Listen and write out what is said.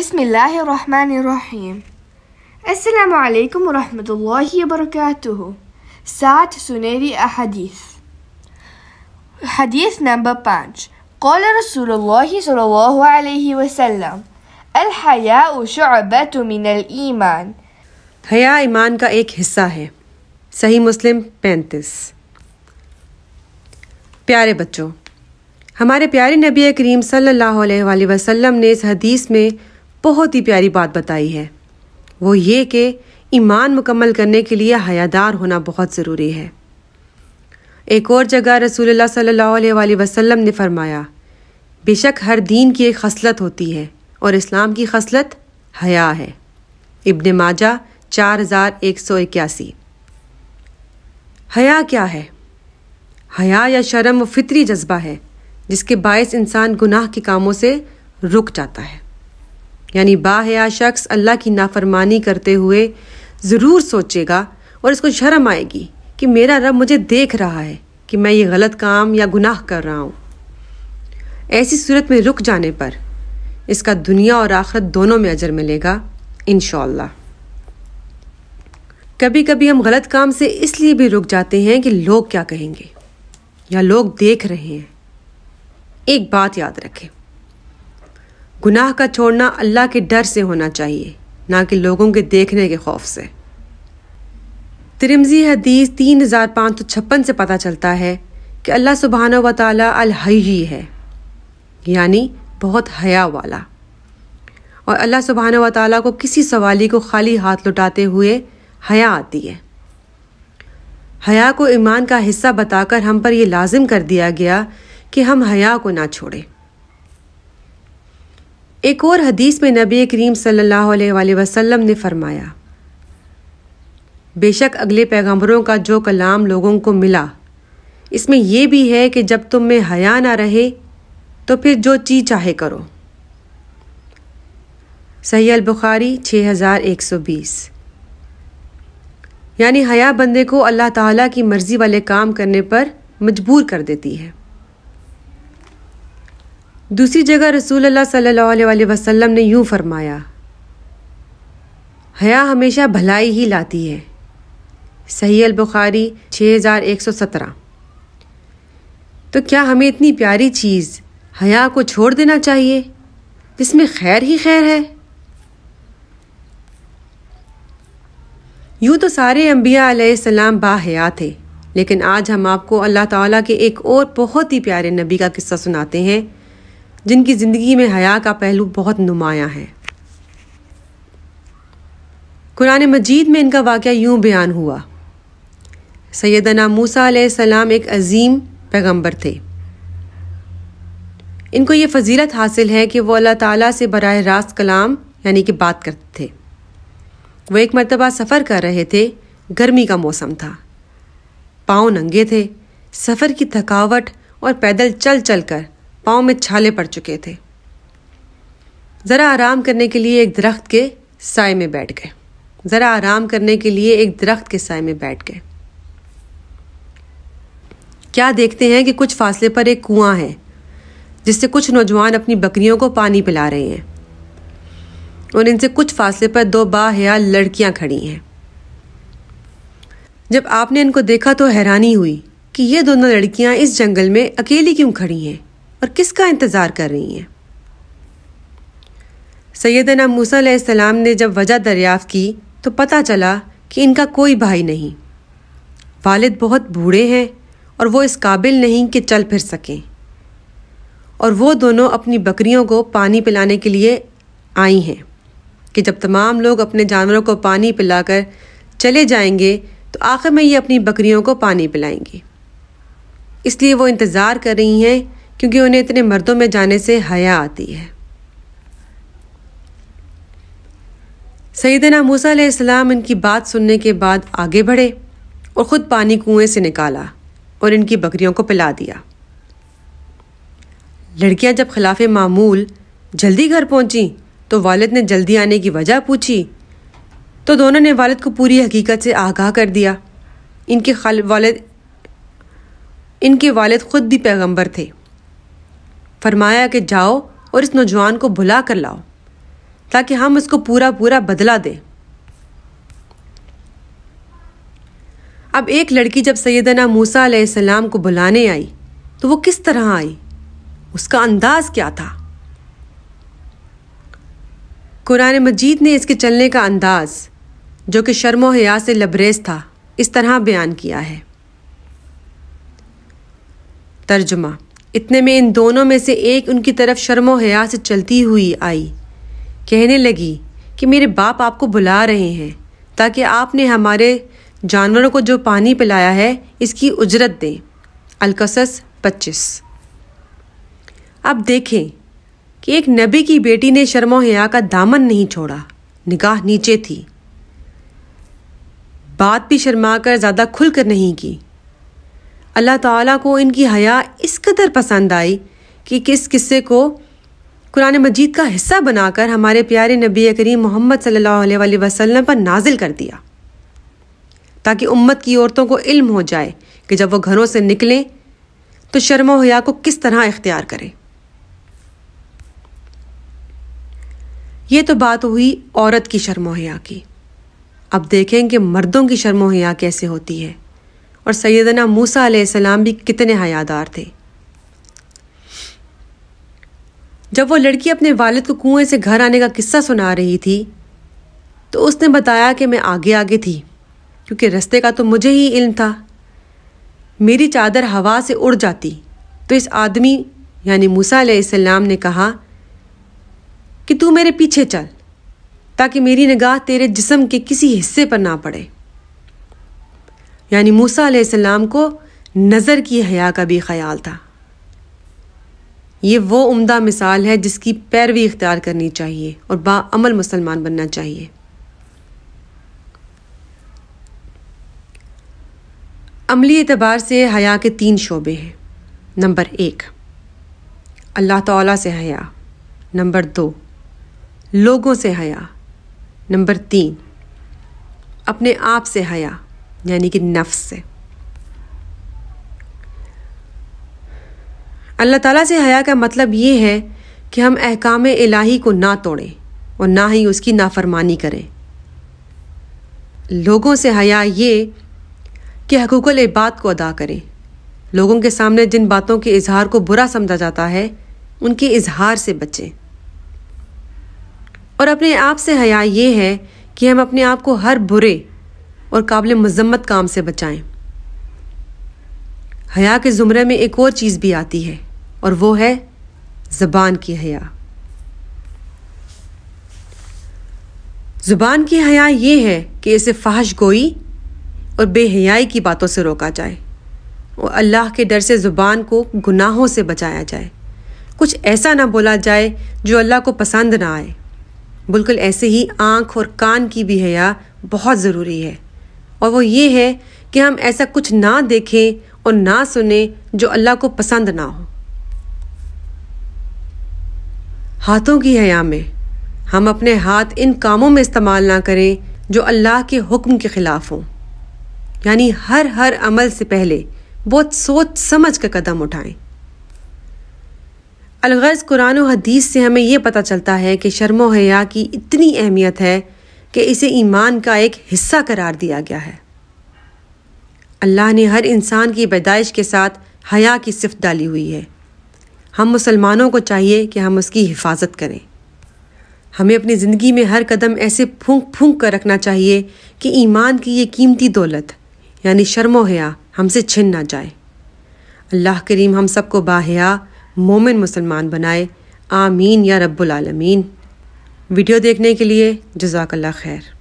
بسم الله الرحمن الرحيم السلام عليكم ورحمة الله وبركاته ساعة سنيري أحاديث حديث نمبر 5 قال رسول الله صلى الله عليه وسلم الحياء شعبة من الإيمان حیا إيمان का एक हिस्सा है सही मुस्लिम 35 प्यारे बच्चों हमारे प्यारे नबी करीम सल्लल्लाहु अलैहि وسلم نے اس حدیث میں बहुत ही प्यारी बात बताई है वो ये कि ईमान मुकम्मल करने के लिए हयादार होना बहुत ज़रूरी है एक और जगह रसूल सल्ला वसम ने फरमाया बेशक हर दीन की एक खसलत होती है और इस्लाम की खसलत हया है इब्न माजा चार हज़ार एक सौ इक्यासी हया क्या है हया या शर्म व फितरी जज्बा है जिसके बायस इंसान गुनाह के कामों से रुक जाता है यानी बाहया शख्स अल्लाह की नाफरमानी करते हुए ज़रूर सोचेगा और इसको शर्म आएगी कि मेरा रब मुझे देख रहा है कि मैं ये गलत काम या गुनाह कर रहा हूँ ऐसी सूरत में रुक जाने पर इसका दुनिया और आखरत दोनों में अजर मिलेगा इन कभी कभी हम गलत काम से इसलिए भी रुक जाते हैं कि लोग क्या कहेंगे या लोग देख रहे हैं एक बात याद रखें गुनाह का छोड़ना अल्लाह के डर से होना चाहिए ना कि लोगों के देखने के खौफ से तिरमजी हदीस तीन हज़ार पाँच सौ छप्पन से पता चलता है कि अल्लाह सुबहान व ताली है यानी बहुत हया वाला और अल्लाह सुबहान व ताली को किसी सवाली को खाली हाथ लुटाते हुए हया आती है हया को ईमान का हिस्सा बताकर हम पर यह लाजिम कर दिया गया कि हम हया को ना छोड़ें एक और हदीस में नबी करीम सल्लल्लाहु अलैहि वसल्लम ने फरमाया बेशक अगले पैगंबरों का जो कलाम लोगों को मिला इसमें यह भी है कि जब तुम में हया ना रहे तो फिर जो चीज़ चाहे करो सही अल बुखारी छः हज़ार एक सौ बीस यानी हया बंदे को अल्लाह ताला की मर्ज़ी वाले काम करने पर मजबूर कर देती है दूसरी जगह रसूल अल्लाह सल्लल्लाहु अलैहि वसल्लम ने यूं फरमाया हया हमेशा भलाई ही लाती है सही अल बुखारी हज़ार एक सौ सत्रह तो क्या हमें इतनी प्यारी चीज़ हया को छोड़ देना चाहिए जिसमें खैर ही खैर है यूँ तो सारे अम्बिया सलाम बाहया थे लेकिन आज हम आपको अल्लाह ताला के एक और बहुत ही प्यारे नबी का किस्सा सुनाते हैं जिनकी ज़िंदगी में हया का पहलू बहुत नुमाया है कुरान मजीद में इनका वाक़ यूँ बयान हुआ सैदना मूसा सलाम एक अजीम पैगम्बर थे इनको ये फजीलत हासिल है कि वो अल्लाह ताला से बरह रास्त कलाम यानी कि बात करते थे वो एक मरतबा सफ़र कर रहे थे गर्मी का मौसम था पाँव नंगे थे सफ़र की थकावट और पैदल चल चल कर पाँव में छाले पड़ चुके थे ज़रा आराम करने के लिए एक दरख्त के साय में बैठ गए ज़रा आराम करने के लिए एक दरख्त के साय में बैठ गए क्या देखते हैं कि कुछ फासले पर एक कुआं है जिससे कुछ नौजवान अपनी बकरियों को पानी पिला रहे हैं और इनसे कुछ फासले पर दो बाया लड़कियां खड़ी हैं जब आपने इनको देखा तो हैरानी हुई कि ये दोनों लड़कियां इस जंगल में अकेली क्यों खड़ी हैं और किसका इंतज़ार कर रही हैं सैदना मूसा ने जब वजह दरियाफ़ की तो पता चला कि इनका कोई भाई नहीं वालिद बहुत बूढ़े हैं और वो इस काबिल नहीं कि चल फिर सकें और वो दोनों अपनी बकरियों को पानी पिलाने के लिए आई हैं कि जब तमाम लोग अपने जानवरों को पानी पिलाकर चले जाएंगे तो आखिर में ये अपनी बकरियों को पानी पिलाएंगे इसलिए वो इंतज़ार कर रही हैं क्योंकि उन्हें इतने मर्दों में जाने से हया आती है सईदना मूसा इस्लाम इनकी बात सुनने के बाद आगे बढ़े और ख़ुद पानी कुएं से निकाला और इनकी बकरियों को पिला दिया लड़कियां जब खिलाफ मामूल जल्दी घर पहुंची तो वालिद ने जल्दी आने की वजह पूछी तो दोनों ने वालिद को पूरी हकीकत से आगाह कर दिया इनके वालिद इनके वालिद ख़ुद भी पैगंबर थे फरमाया कि जाओ और इस नौजवान को भुला कर लाओ ताकि हम इसको पूरा पूरा बदला दें अब एक लड़की जब सैदना मूसा सलाम को बुलाने आई तो वो किस तरह आई उसका अंदाज क्या था कुरान मजीद ने इसके चलने का अंदाज जो कि शर्म हया से लबरेज था इस तरह बयान किया है तर्जुमा इतने में इन दोनों में से एक उनकी तरफ शर्मो हया से चलती हुई आई कहने लगी कि मेरे बाप आपको बुला रहे हैं ताकि आपने हमारे जानवरों को जो पानी पिलाया है इसकी उजरत दें अलकसस पच्चीस अब देखें कि एक नबी की बेटी ने शर्मो हया का दामन नहीं छोड़ा निगाह नीचे थी बात भी शर्मा कर ज़्यादा खुलकर नहीं की अल्लाह ताला को इनकी हया इस कदर पसंद आई कि किस किस्से को कुरान मजीद का हिस्सा बनाकर हमारे प्यारे नबी करीम मोहम्मद सल्ला वसलम पर नाजिल कर दिया ताकि उम्मत की औरतों को इल्म हो जाए कि जब वो घरों से निकलें तो शर्म हया को किस तरह इख्तियार करें यह तो बात हुई औरत की शर्म हया की अब देखें कि मर्दों की शर्म हया कैसे होती है और सैदना मूसा आसमाम भी कितने हयादार थे जब वो लड़की अपने वालिद को कुएं से घर आने का किस्सा सुना रही थी तो उसने बताया कि मैं आगे आगे थी क्योंकि रस्ते का तो मुझे ही इल्म था मेरी चादर हवा से उड़ जाती तो इस आदमी यानी मूसा आसमाम ने कहा कि तू मेरे पीछे चल ताकि मेरी निगाह तेरे जिस्म के किसी हिस्से पर ना पड़े यानी मूसा आसमाम को नज़र की हया का भी ख्याल था ये वो उम्दा मिसाल है जिसकी पैरवी इख्तियार करनी चाहिए और बामल मुसलमान बनना चाहिए अमली एतबार से हया के तीन शोबे हैं नंबर एक अल्लाह ताला से हया नंबर दो लोगों से हया नंबर तीन अपने आप से हया यानी कि नफ्स से अल्लाह ताला से हया का मतलब ये है कि हम अहकाम इलाही को ना तोड़ें और ना ही उसकी नाफरमानी करें लोगों से हया ये कि हकूक़ल इबाद को अदा करें लोगों के सामने जिन बातों के इजहार को बुरा समझा जाता है उनके इजहार से बचें और अपने आप से हया ये है कि हम अपने आप को हर बुरे और काबिल मजम्मत काम से बचाएं हया के ज़ुमरे में एक और चीज़ भी आती है और वो है ज़बान की हया ज़ुबान की हया ये है कि इसे फाहश गोई और बेहयाई की बातों से रोका जाए और अल्लाह के डर से ज़ुबान को गुनाहों से बचाया जाए कुछ ऐसा ना बोला जाए जो अल्लाह को पसंद ना आए बिल्कुल ऐसे ही आँख और कान की भी हया बहुत ज़रूरी है और वो ये है कि हम ऐसा कुछ ना देखें और ना सुने जो अल्लाह को पसंद ना हो हाथों की हया में हम अपने हाथ इन कामों में इस्तेमाल ना करें जो अल्लाह के हुक्म के ख़िलाफ़ हों यानी हर हर अमल से पहले बहुत सोच समझ कर कदम उठाएं अलगर्ज़ कुरान हदीस से हमें यह पता चलता है कि शर्म हया की इतनी अहमियत है कि इसे ईमान का एक हिस्सा करार दिया गया है अल्लाह ने हर इंसान की पैदाइश के साथ हया की सिफत डाली हुई है हम मुसलमानों को चाहिए कि हम उसकी हिफाजत करें हमें अपनी ज़िंदगी में हर कदम ऐसे फूंक फूंक कर रखना चाहिए कि ईमान की ये कीमती दौलत यानी शर्मो हया हमसे छिन ना जाए अल्लाह करीम हम सबको बाहया मोमिन मुसलमान बनाए आमीन या रब्बुल आलमीन वीडियो देखने के लिए जजाकल्ला खैर